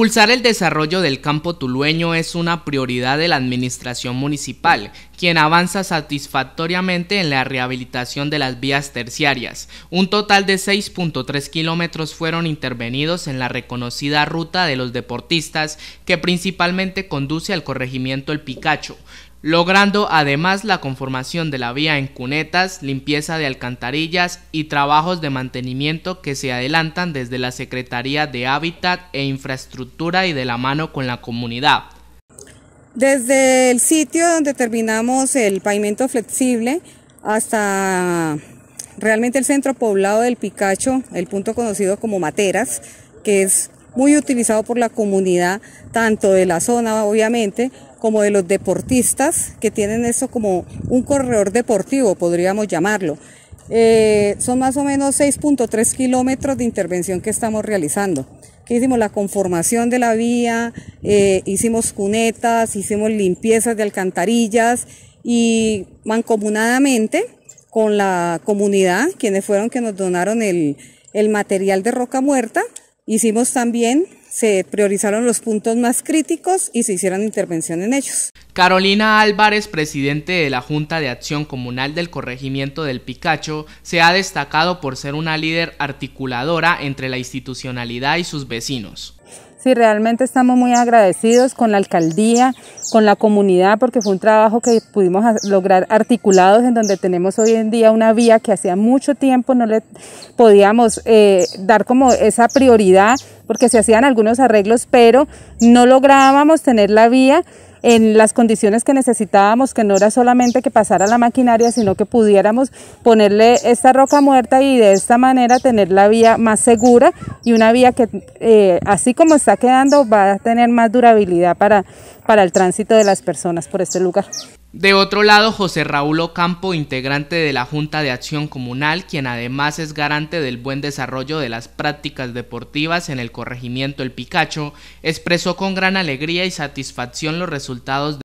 Impulsar el desarrollo del campo tulueño es una prioridad de la administración municipal, quien avanza satisfactoriamente en la rehabilitación de las vías terciarias. Un total de 6.3 kilómetros fueron intervenidos en la reconocida ruta de los deportistas que principalmente conduce al corregimiento El Picacho logrando además la conformación de la vía en cunetas, limpieza de alcantarillas y trabajos de mantenimiento que se adelantan desde la Secretaría de Hábitat e Infraestructura y de la mano con la comunidad. Desde el sitio donde terminamos el pavimento flexible hasta realmente el centro poblado del Picacho, el punto conocido como Materas, que es muy utilizado por la comunidad, tanto de la zona obviamente, como de los deportistas que tienen eso como un corredor deportivo, podríamos llamarlo. Eh, son más o menos 6.3 kilómetros de intervención que estamos realizando. Que hicimos la conformación de la vía, eh, hicimos cunetas, hicimos limpiezas de alcantarillas y mancomunadamente con la comunidad, quienes fueron que nos donaron el, el material de roca muerta, Hicimos también, se priorizaron los puntos más críticos y se hicieron intervención en ellos. Carolina Álvarez, presidente de la Junta de Acción Comunal del Corregimiento del Picacho, se ha destacado por ser una líder articuladora entre la institucionalidad y sus vecinos. Sí, realmente estamos muy agradecidos con la alcaldía, con la comunidad, porque fue un trabajo que pudimos lograr articulados en donde tenemos hoy en día una vía que hacía mucho tiempo no le podíamos eh, dar como esa prioridad, porque se hacían algunos arreglos, pero no lográbamos tener la vía en las condiciones que necesitábamos, que no era solamente que pasara la maquinaria, sino que pudiéramos ponerle esta roca muerta y de esta manera tener la vía más segura y una vía que eh, así como está quedando va a tener más durabilidad para el tránsito de las personas por este lugar. De otro lado, José Raúl Ocampo, integrante de la Junta de Acción Comunal, quien además es garante del buen desarrollo de las prácticas deportivas en el corregimiento El Picacho, expresó con gran alegría y satisfacción los resultados